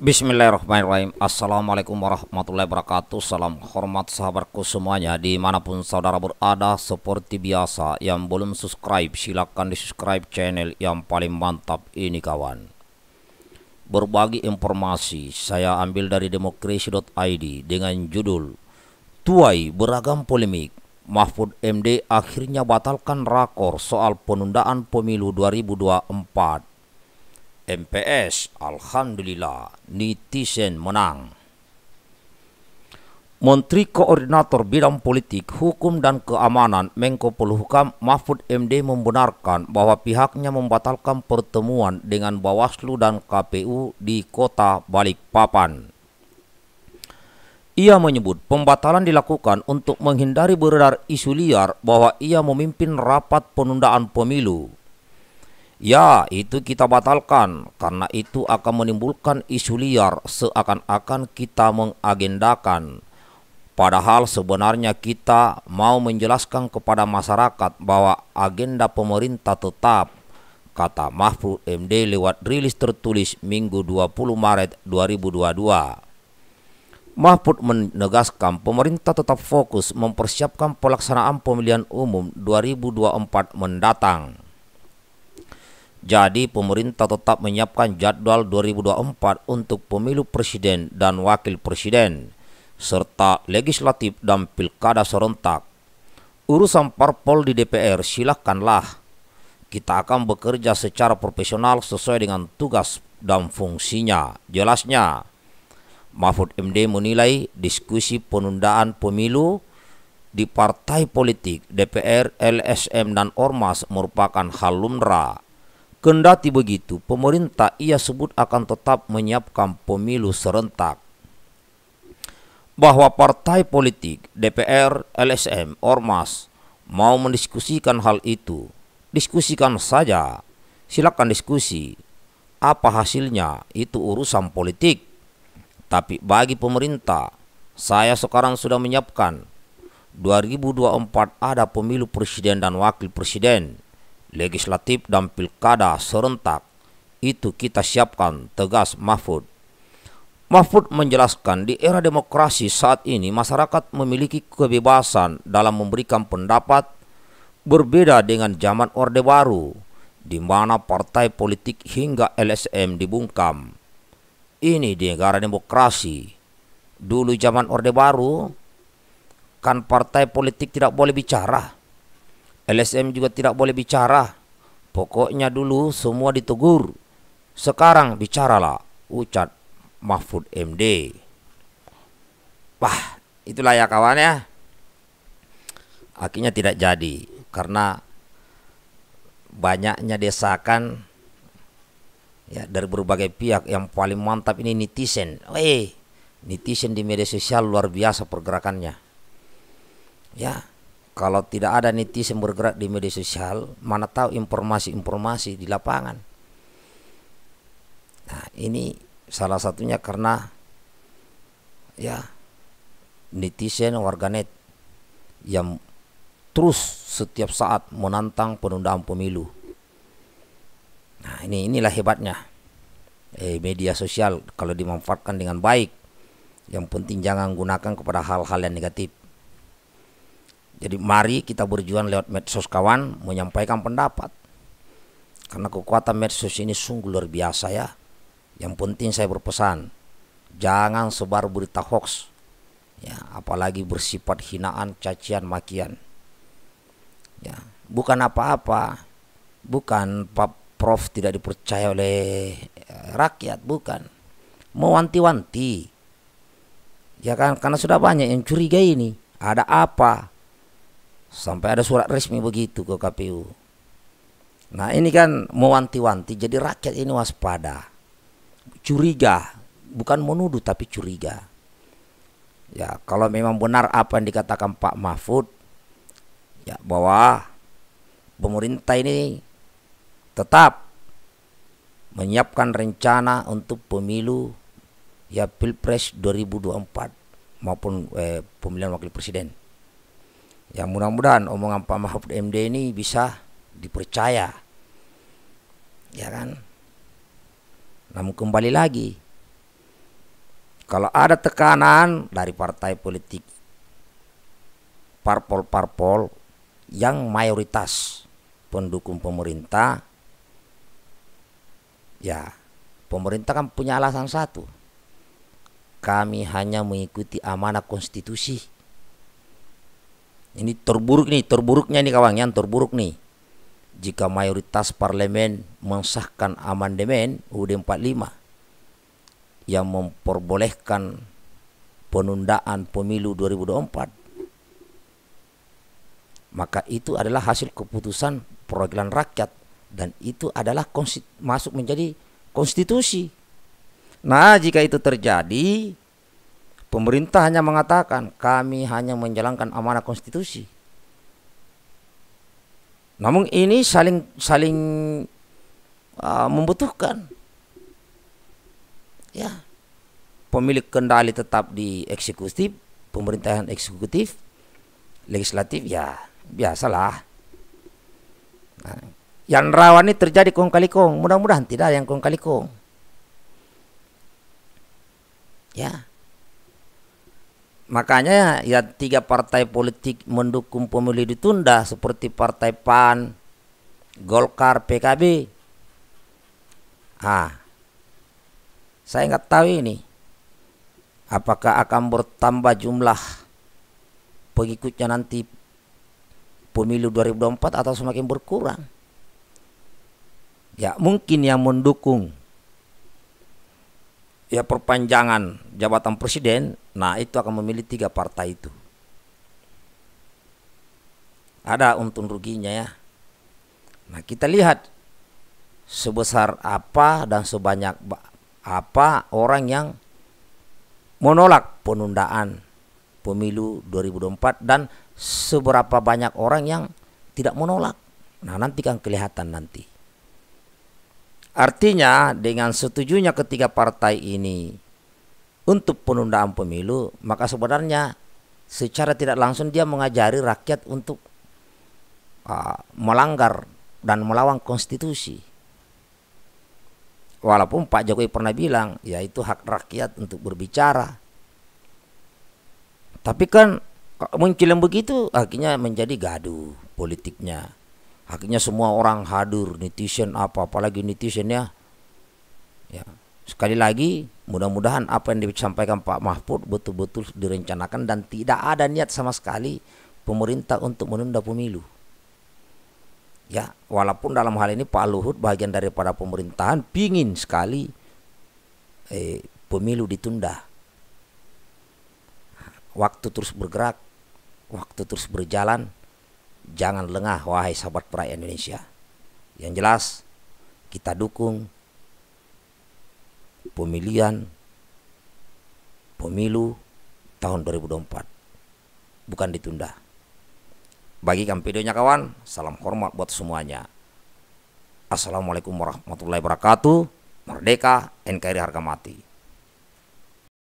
Bismillahirrahmanirrahim Assalamualaikum warahmatullahi wabarakatuh Salam hormat sahabatku semuanya Dimanapun saudara berada Seperti biasa Yang belum subscribe Silahkan di subscribe channel yang paling mantap ini kawan Berbagi informasi Saya ambil dari demokrasi.id Dengan judul Tuai beragam polemik Mahfud MD akhirnya batalkan rakor soal penundaan pemilu 2024 MPS, Alhamdulillah, netizen menang. Menteri Koordinator Bidang Politik, Hukum dan Keamanan Menko Polhukam Mahfud MD membenarkan bahwa pihaknya membatalkan pertemuan dengan Bawaslu dan KPU di kota Balikpapan. Ia menyebut pembatalan dilakukan untuk menghindari beredar isu liar bahwa ia memimpin rapat penundaan pemilu. Ya, itu kita batalkan karena itu akan menimbulkan isu liar seakan-akan kita mengagendakan. Padahal sebenarnya kita mau menjelaskan kepada masyarakat bahwa agenda pemerintah tetap, kata Mahfud MD lewat rilis tertulis Minggu 20 Maret 2022. Mahfud menegaskan pemerintah tetap fokus mempersiapkan pelaksanaan pemilihan umum 2024 mendatang. Jadi pemerintah tetap menyiapkan jadwal 2024 untuk pemilu presiden dan wakil presiden, serta legislatif dan pilkada serentak. Urusan parpol di DPR silakanlah. Kita akan bekerja secara profesional sesuai dengan tugas dan fungsinya. Jelasnya, Mahfud MD menilai diskusi penundaan pemilu di partai politik, DPR, LSM, dan Ormas merupakan hal lumrah Kendati begitu, pemerintah ia sebut akan tetap menyiapkan pemilu serentak. Bahwa partai politik, DPR, LSM, Ormas mau mendiskusikan hal itu, diskusikan saja. Silakan diskusi. Apa hasilnya itu urusan politik. Tapi bagi pemerintah, saya sekarang sudah menyiapkan 2024 ada pemilu presiden dan wakil presiden legislatif dan pilkada serentak. Itu kita siapkan tegas Mahfud. Mahfud menjelaskan di era demokrasi saat ini masyarakat memiliki kebebasan dalam memberikan pendapat berbeda dengan zaman Orde Baru di mana partai politik hingga LSM dibungkam. Ini di negara demokrasi. Dulu zaman Orde Baru kan partai politik tidak boleh bicara LSM juga tidak boleh bicara. Pokoknya dulu semua ditegur. Sekarang bicaralah, ucap Mahfud MD. Wah, itulah ya kawan ya. Akhirnya tidak jadi karena banyaknya desakan ya dari berbagai pihak yang paling mantap ini netizen. Eh, netizen di media sosial luar biasa pergerakannya. Ya, kalau tidak ada netizen bergerak di media sosial, mana tahu informasi-informasi di lapangan. Nah, ini salah satunya karena ya netizen warganet yang terus setiap saat menantang penundaan pemilu. Nah, ini inilah hebatnya. Eh, media sosial kalau dimanfaatkan dengan baik, yang penting jangan gunakan kepada hal-hal yang negatif. Jadi mari kita berjuang lewat medsos kawan menyampaikan pendapat. Karena kekuatan medsos ini sungguh luar biasa ya. Yang penting saya berpesan, jangan sebar berita hoax. Ya, apalagi bersifat hinaan, cacian, makian. Ya, bukan apa-apa. Bukan Pak Prof tidak dipercaya oleh eh, rakyat, bukan. Mewanti-wanti. Ya kan karena sudah banyak yang curiga ini. Ada apa? Sampai ada surat resmi begitu ke KPU. Nah ini kan mewanti-wanti, jadi rakyat ini waspada. Curiga, bukan menuduh tapi curiga. Ya kalau memang benar apa yang dikatakan Pak Mahfud, ya bahwa pemerintah ini tetap menyiapkan rencana untuk pemilu ya Pilpres 2024 maupun eh, pemilihan wakil presiden. Ya mudah-mudahan omongan Pak Mahfud MD ini bisa dipercaya. Ya kan? Namun kembali lagi kalau ada tekanan dari partai politik parpol-parpol yang mayoritas pendukung pemerintah ya pemerintah kan punya alasan satu kami hanya mengikuti amanah konstitusi ini terburuk nih, terburuknya nih kawan, yang terburuk nih. Jika mayoritas parlemen mensahkan amandemen UUD 45 yang memperbolehkan penundaan pemilu 2024 maka itu adalah hasil keputusan perwakilan rakyat dan itu adalah masuk menjadi konstitusi. Nah, jika itu terjadi, Pemerintah hanya mengatakan kami hanya menjalankan amanah konstitusi. Namun ini saling saling uh, membutuhkan. Ya. Pemilik kendali tetap di eksekutif, pemerintahan eksekutif, legislatif ya biasalah. Nah, yang rawan ini terjadi kong kali kong. Mudah-mudahan tidak yang kong kali kong. Ya makanya ya tiga partai politik mendukung pemilu ditunda seperti partai PAN, Golkar, PKB. Ah, saya nggak tahu ini apakah akan bertambah jumlah pengikutnya nanti pemilu 2024 atau semakin berkurang. Ya mungkin yang mendukung ya perpanjangan jabatan presiden, nah itu akan memilih tiga partai itu. Ada untung ruginya ya. Nah kita lihat sebesar apa dan sebanyak apa orang yang menolak penundaan pemilu 2024 dan seberapa banyak orang yang tidak menolak. Nah nanti kan kelihatan nanti. Artinya dengan setujunya ketiga partai ini untuk penundaan pemilu, maka sebenarnya secara tidak langsung dia mengajari rakyat untuk uh, melanggar dan melawan konstitusi. Walaupun Pak Jokowi pernah bilang, yaitu hak rakyat untuk berbicara. Tapi kan muncul yang begitu akhirnya menjadi gaduh politiknya. Akhirnya semua orang hadir, netizen apa, apalagi netizen ya. ya. Sekali lagi, mudah-mudahan apa yang disampaikan Pak Mahfud betul-betul direncanakan dan tidak ada niat sama sekali pemerintah untuk menunda pemilu. Ya, walaupun dalam hal ini Pak Luhut bagian daripada pemerintahan pingin sekali eh, pemilu ditunda. Waktu terus bergerak, waktu terus berjalan, Jangan lengah wahai sahabat perai Indonesia. Yang jelas kita dukung pemilihan pemilu tahun 2024 bukan ditunda. Bagikan videonya kawan, salam hormat buat semuanya. Assalamualaikum warahmatullahi wabarakatuh. Merdeka NKRI harga mati.